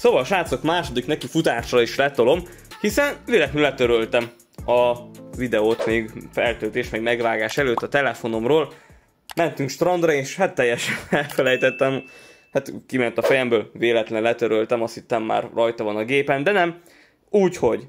Szóval srácok, második neki futásra is letolom, hiszen véletlenül letöröltem a videót még feltöltés, meg megvágás előtt a telefonomról. Mentünk strandra, és hát teljesen elfelejtettem, hát kiment a fejemből, véletlenül letöröltem, azt hittem már rajta van a gépen, de nem. Úgyhogy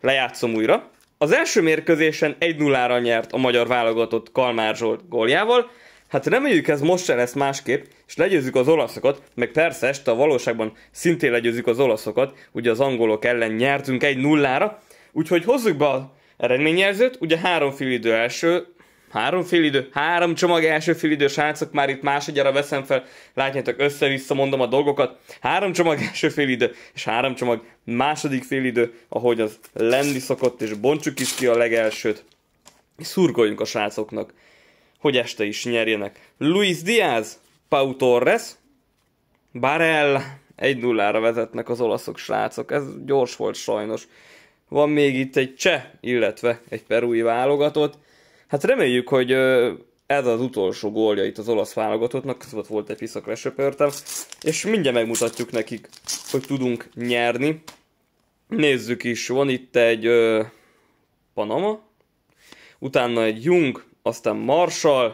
lejátszom újra. Az első mérkőzésen 1-0-ra nyert a magyar válogatott Kalmár Zsolt góljával, Hát reméljük ez most se lesz másképp, és legyőzzük az olaszokat, meg persze este a valóságban szintén legyőzzük az olaszokat, ugye az angolok ellen nyertünk egy nullára, úgyhogy hozzuk be a eredményjelzőt, ugye három fél idő első, három fél idő, három csomag első fél idő, srácok, már itt másodjára veszem fel, látjátok, össze-vissza mondom a dolgokat, három csomag első fél idő, és három csomag második fél idő, ahogy az lenni szokott, és bontsuk is ki a legelsőt, és szurkoljunk a srácoknak hogy este is nyerjenek. Luis Diaz, Pau Torres, Barel, 1-0-ra vezetnek az olaszok srácok, ez gyors volt sajnos. Van még itt egy cseh, illetve egy perui válogatott. Hát reméljük, hogy ez az utolsó gólja itt az olasz válogatottnak, szóval volt egy piszakra söpörtem, és mindjárt megmutatjuk nekik, hogy tudunk nyerni. Nézzük is, van itt egy ö, Panama, utána egy Jung, aztán Marshall,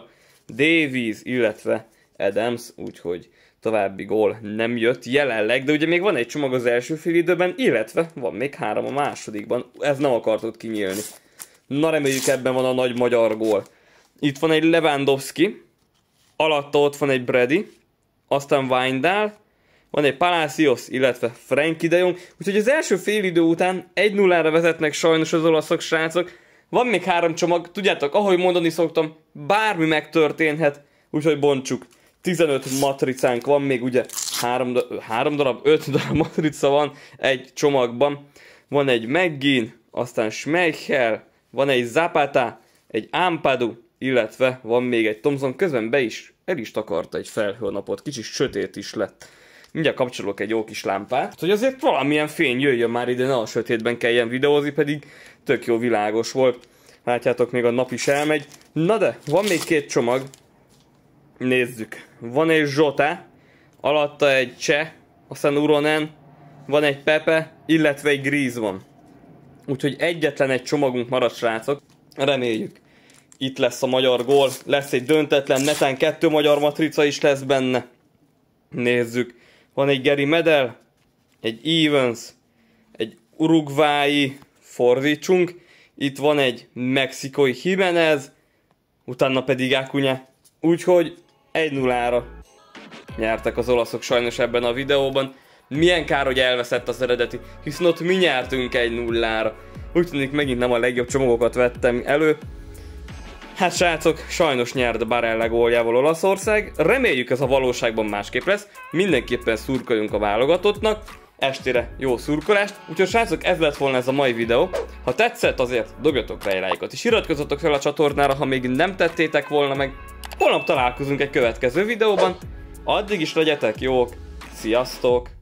Davies, illetve Adams, úgyhogy további gól nem jött jelenleg, de ugye még van egy csomag az első fél időben, illetve van még három a másodikban, ez nem akartott kinyílni. Na reméljük ebben van a nagy magyar gól. Itt van egy Lewandowski, alatta ott van egy Brady, aztán Weindahl, van egy Palacios, illetve Frank de úgyhogy az első fél idő után 1-0-ra vezetnek sajnos az olaszok srácok, van még három csomag, tudjátok, ahogy mondani szoktam, bármi megtörténhet, úgyhogy bontsuk. 15 matricánk van még, ugye három, három darab, öt darab matrica van egy csomagban. Van egy Meggin, aztán Schmeichel, van egy Zapata, egy Ampadu, illetve van még egy Thomson, közben be is, el is takarta egy felhőnapot, kicsit sötét is lett. Mindjárt kapcsolok egy jó kis lámpát, hát, hogy azért valamilyen fény jöjjön már ide, ne a sötétben kelljen videózni, pedig tök jó világos volt. Látjátok, még a nap is elmegy. Na de, van még két csomag. Nézzük. Van egy Zsota, alatta egy Cseh, aztán Uronen, van egy Pepe, illetve egy van. Úgyhogy egyetlen egy csomagunk maradt, srácok. Reméljük. Itt lesz a magyar gól, lesz egy döntetlen, netán kettő magyar matrica is lesz benne. Nézzük. Van egy Gary Medel, egy Evans, egy Uruguayi fordítsunk, itt van egy mexikai Jimenez, utána pedig Akunya. Úgyhogy 1-0-ra nyertek az olaszok sajnos ebben a videóban. Milyen kár, hogy elveszett az eredeti, hiszen ott mi nyertünk egy nullára. Úgy tűnik megint nem a legjobb csomagokat vettem elő, Hát srácok, sajnos nyert Barella góljával Olaszország, reméljük ez a valóságban másképp lesz, mindenképpen szurkoljunk a válogatottnak, estére jó szurkolást, úgyhogy srácok ez lett volna ez a mai videó, ha tetszett azért dobjatok rá egy lájkot, és iratkozzatok fel a csatornára, ha még nem tettétek volna meg, holnap találkozunk egy következő videóban, addig is legyetek jók, sziasztok!